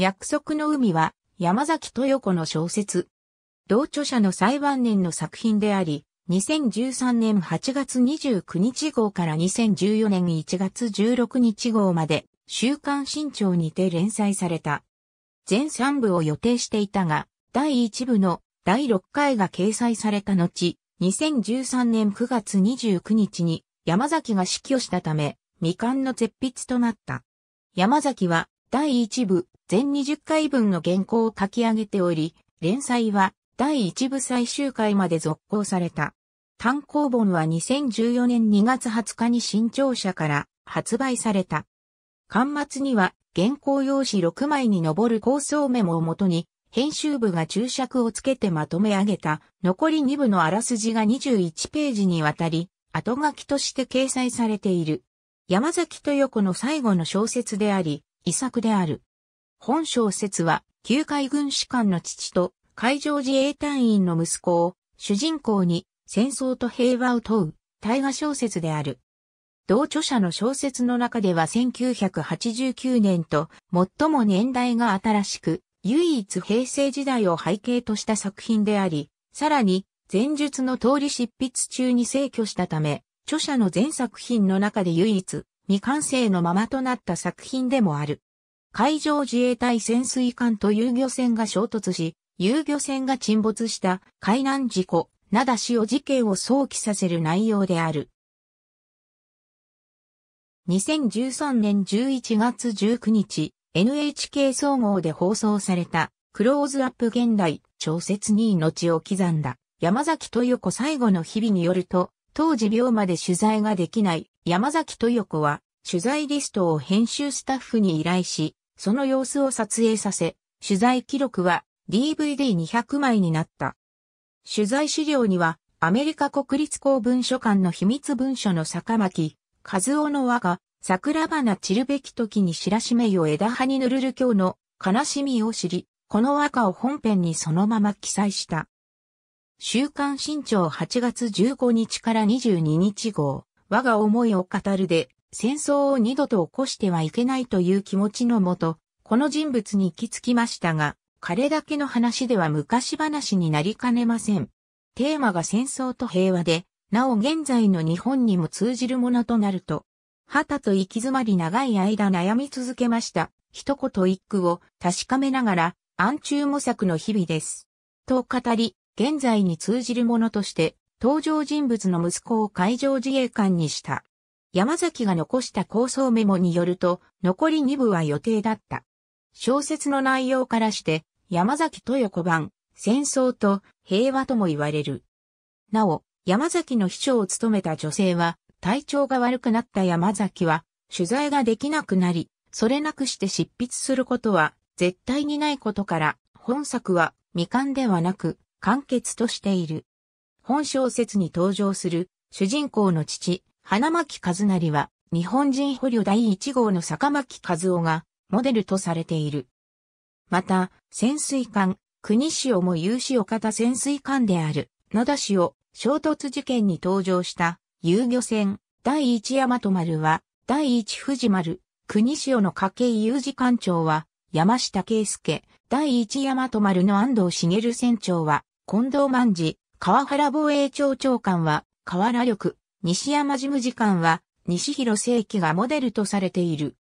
約束の海は山崎豊子の小説。同著者の最晩年の作品であり、2013年8月29日号から2014年1月16日号まで、週刊新潮にて連載された。全3部を予定していたが、第1部の第6回が掲載された後、2013年9月29日に山崎が死去したため、未完の絶筆となった。山崎は第1部、全20回分の原稿を書き上げており、連載は第1部最終回まで続行された。単行本は2014年2月20日に新潮社から発売された。巻末には原稿用紙6枚に上る構想メモをもとに編集部が注釈をつけてまとめ上げた残り2部のあらすじが21ページにわたり後書きとして掲載されている。山崎豊子の最後の小説であり、遺作である。本小説は、旧海軍士官の父と海上自衛隊員の息子を主人公に戦争と平和を問う大河小説である。同著者の小説の中では1989年と最も年代が新しく、唯一平成時代を背景とした作品であり、さらに前述の通り執筆中に逝去したため、著者の全作品の中で唯一未完成のままとなった作品でもある。海上自衛隊潜水艦と遊漁船が衝突し、遊漁船が沈没した海難事故、なだしを事件を想起させる内容である。2013年11月19日、NHK 総合で放送された、クローズアップ現代、調節に命を刻んだ、山崎豊子最後の日々によると、当時秒まで取材ができない山崎豊子は、取材リストを編集スタッフに依頼し、その様子を撮影させ、取材記録は DVD200 枚になった。取材資料には、アメリカ国立公文書館の秘密文書の坂巻、和夫の和が、桜花散るべき時に知らしめよ枝葉にぬるる今日の悲しみを知り、この和歌を本編にそのまま記載した。週刊新潮8月15日から22日号、我が思いを語るで、戦争を二度と起こしてはいけないという気持ちのもと、この人物に行き着きましたが、彼だけの話では昔話になりかねません。テーマが戦争と平和で、なお現在の日本にも通じるものとなると、旗と行き詰まり長い間悩み続けました。一言一句を確かめながら、暗中模索の日々です。と語り、現在に通じるものとして、登場人物の息子を海上自衛官にした。山崎が残した構想メモによると、残り2部は予定だった。小説の内容からして、山崎豊子版、戦争と平和とも言われる。なお、山崎の秘書を務めた女性は、体調が悪くなった山崎は、取材ができなくなり、それなくして執筆することは、絶対にないことから、本作は未完ではなく、完結としている。本小説に登場する主人公の父、花巻和成は、日本人捕虜第1号の坂巻和夫が、モデルとされている。また、潜水艦、国潮も有志を方潜水艦である、野田氏を、衝突事件に登場した、遊漁船、第一大和丸は、第一藤丸、国潮の家計有事艦長は、山下圭介、第一大和丸の安藤茂船長は、近藤万次、川原防衛庁長官は、河原力、西山事務次官は、西広正規がモデルとされている。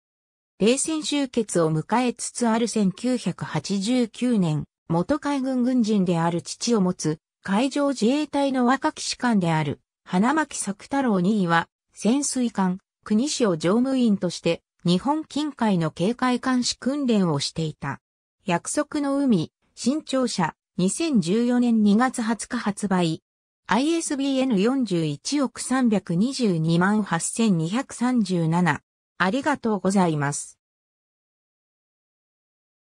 冷戦終結を迎えつつある1989年、元海軍軍人である父を持つ、海上自衛隊の若き士官である、花巻作太郎2位は、潜水艦、国潮乗務員として、日本近海の警戒監視訓練をしていた。約束の海、新潮社、2014年2月20日発売。ISBN 41億322万8237。ありがとうございます。